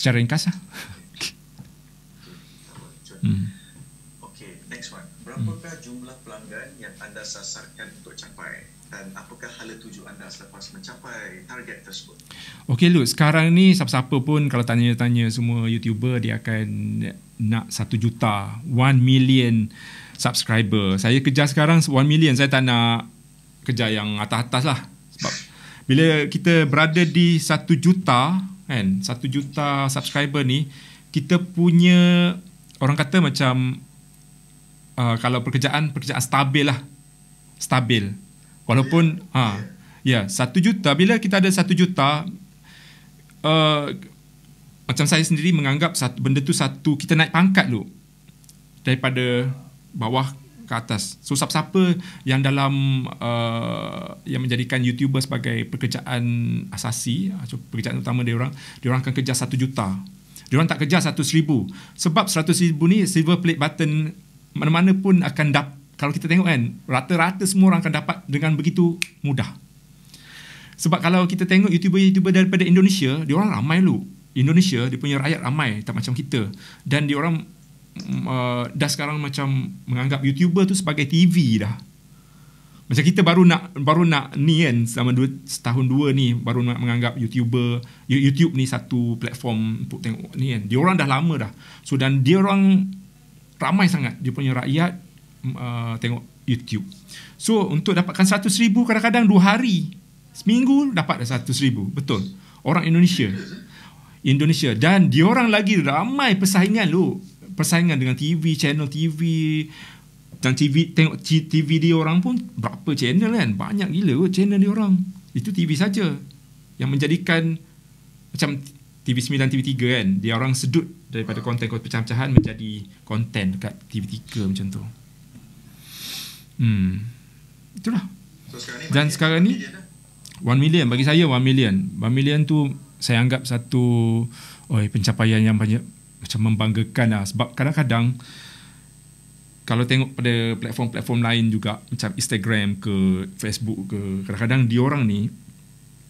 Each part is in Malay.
secara ringkasah. Hmm. Okay, next one. Berapakah jumlah pelanggan yang anda sasarkan untuk capai dan apakah hala tuju anda selepas mencapai target tersebut? Okay, Lu. Sekarang ni siapa-siapa pun kalau tanya-tanya semua YouTuber dia akan nak 1 juta, 1 million subscriber. Saya kejar sekarang 1 million. Saya tak nak kejar yang atas-atas lah. Sebab bila kita berada di 1 juta, kan satu juta subscriber ni kita punya orang kata macam uh, kalau pekerjaan pekerjaan stabil lah stabil walaupun ah yeah. ha, ya yeah, satu juta bila kita ada satu juta uh, macam saya sendiri menganggap satu, benda tu satu kita naik pangkat lu daripada bawah ke atas. So siapa-siapa yang dalam uh, yang menjadikan YouTuber sebagai pekerjaan asasi, so pekerjaan utama dia orang, dia orang akan kejar satu juta. Dia orang tak kejar 100 ribu. Sebab seratus ribu ni silver plate button mana-mana pun akan dapat kalau kita tengok kan, rata-rata semua orang akan dapat dengan begitu mudah. Sebab kalau kita tengok YouTuber-YouTuber daripada Indonesia, dia orang ramai lu. Indonesia, dia punya rakyat ramai, tak macam kita. Dan dia orang Mm, uh, dah sekarang macam menganggap YouTuber tu sebagai TV dah. Macam kita baru nak baru nak ni kan selama dua, setahun dua ni baru nak menganggap YouTuber YouTube ni satu platform untuk tengok ni kan. Diorang dah lama dah. So dan orang ramai sangat dia punya rakyat mm, uh, tengok YouTube. So untuk dapatkan 100 ribu kadang-kadang dua hari seminggu dapat dah 100 ribu. Betul. Orang Indonesia. Indonesia dan diorang lagi ramai persaingan loh persaingan dengan TV channel TV dan TV tengok TV dia orang pun berapa channel kan banyak gila kot channel dia orang itu TV saja yang menjadikan macam TV9 TV3 kan dia orang sedut daripada konten kot pecah-pecahan menjadi konten dekat TV3 macam tu hmm itulah so, dan sekarang ni 1 million bagi saya 1 million 1 million tu saya anggap satu oi pencapaian yang banyak macam membanggakan lah sebab kadang-kadang kalau tengok pada platform-platform lain juga macam Instagram ke Facebook ke kadang-kadang dia orang ni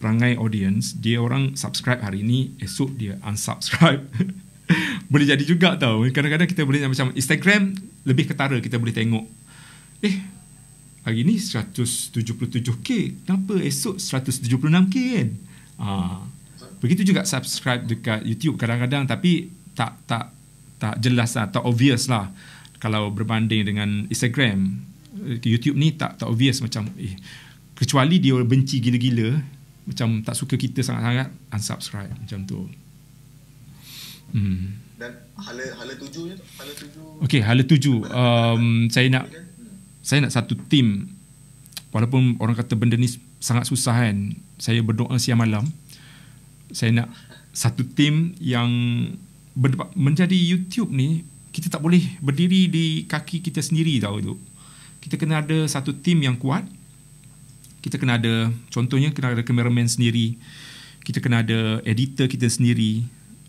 perangai audience dia orang subscribe hari ni esok dia unsubscribe boleh jadi juga tau kadang-kadang kita boleh macam Instagram lebih ketara kita boleh tengok eh hari ni 177k kenapa esok 176k kan ha. begitu juga subscribe dekat YouTube kadang-kadang tapi tak tak tak jelas lah, tak obvious lah kalau berbanding dengan Instagram eh, YouTube ni tak tak obvious macam eh kecuali dia benci gila-gila macam tak suka kita sangat-sangat unsubscribe macam tu hmm. dan hala hala tuju ni hala tuju okey hala tuju um, saya nak saya nak satu team walaupun orang kata benda ni sangat susah kan saya berdoa siang malam saya nak satu team yang menjadi YouTube ni kita tak boleh berdiri di kaki kita sendiri tau tu. Kita kena ada satu tim yang kuat. Kita kena ada contohnya kena ada cameraman sendiri. Kita kena ada editor kita sendiri,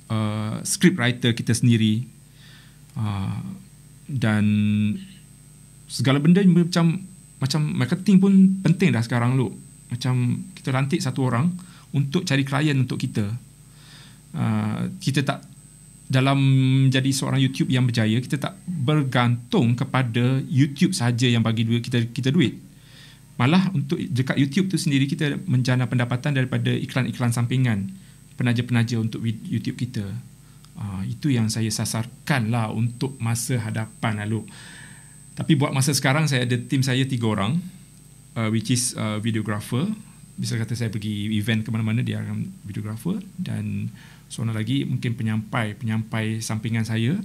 uh, script writer kita sendiri. Uh, dan segala benda macam macam marketing pun penting dah sekarang lu. Macam kita lantik satu orang untuk cari klien untuk kita. Uh, kita tak dalam menjadi seorang YouTube yang berjaya kita tak bergantung kepada YouTube saja yang bagi duit kita kita duit malah untuk dekat YouTube tu sendiri kita menjana pendapatan daripada iklan-iklan sampingan penaja-penaja untuk YouTube kita uh, itu yang saya sasarkan lah untuk masa hadapan lalu tapi buat masa sekarang saya ada tim saya tiga orang uh, which is uh, videographer bisa kata saya pergi event ke mana-mana dia akan videographer dan seorang lagi mungkin penyampai penyampai sampingan saya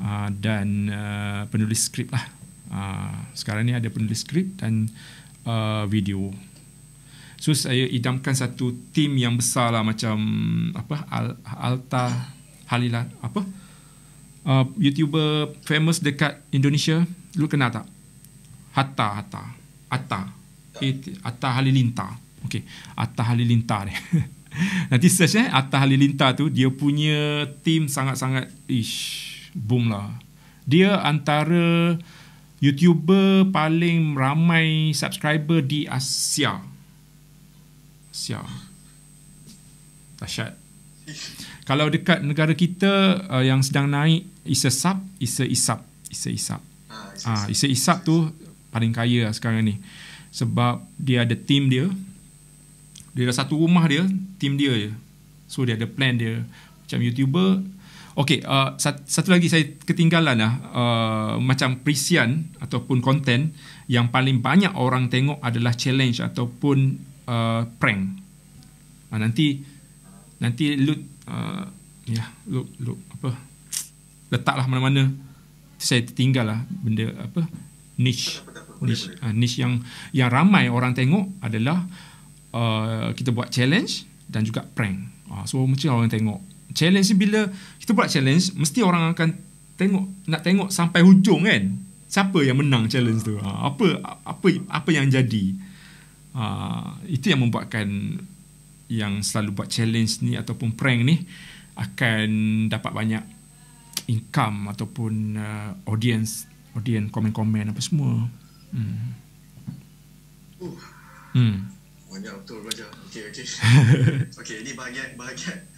uh, dan uh, penulis skrip lah uh, sekarang ni ada penulis skrip dan uh, video so saya idamkan satu tim yang besar lah macam apa Al Alta Halilah apa uh, youtuber famous dekat Indonesia lu kenal tak Hatta Hatta Atta Atta Halilintar Okey, Atah Halilintar eh. Nanti search eh Atah Halilintar tu dia punya team sangat-sangat ish boom lah. Dia antara YouTuber paling ramai subscriber di Asia. Asia. Dahsyat. Kalau dekat negara kita uh, yang sedang naik is a sub, is a isap, is isap. Ah, is a ah, isap tu paling kaya lah sekarang ni. Sebab dia ada team dia. Dia dah satu rumah dia Team dia je So dia ada plan dia Macam YouTuber Okay uh, Satu lagi saya ketinggalan lah uh, Macam perisian Ataupun konten Yang paling banyak orang tengok adalah challenge Ataupun uh, prank uh, Nanti Nanti loot uh, Ya yeah, loot, loot Apa Letaklah mana-mana Saya tertinggal lah Benda apa Niche Niche, uh, niche yang Yang ramai orang tengok adalah uh, kita buat challenge dan juga prank. Uh, so mesti orang tengok. Challenge ni bila kita buat challenge mesti orang akan tengok nak tengok sampai hujung kan. Siapa yang menang challenge tu? Uh, apa apa apa yang jadi? Uh, itu yang membuatkan yang selalu buat challenge ni ataupun prank ni akan dapat banyak income ataupun uh, audience audience komen-komen apa semua. Hmm. Oh. Hmm banyak betul belajar. Okey okey. okey ini bahagian bahagian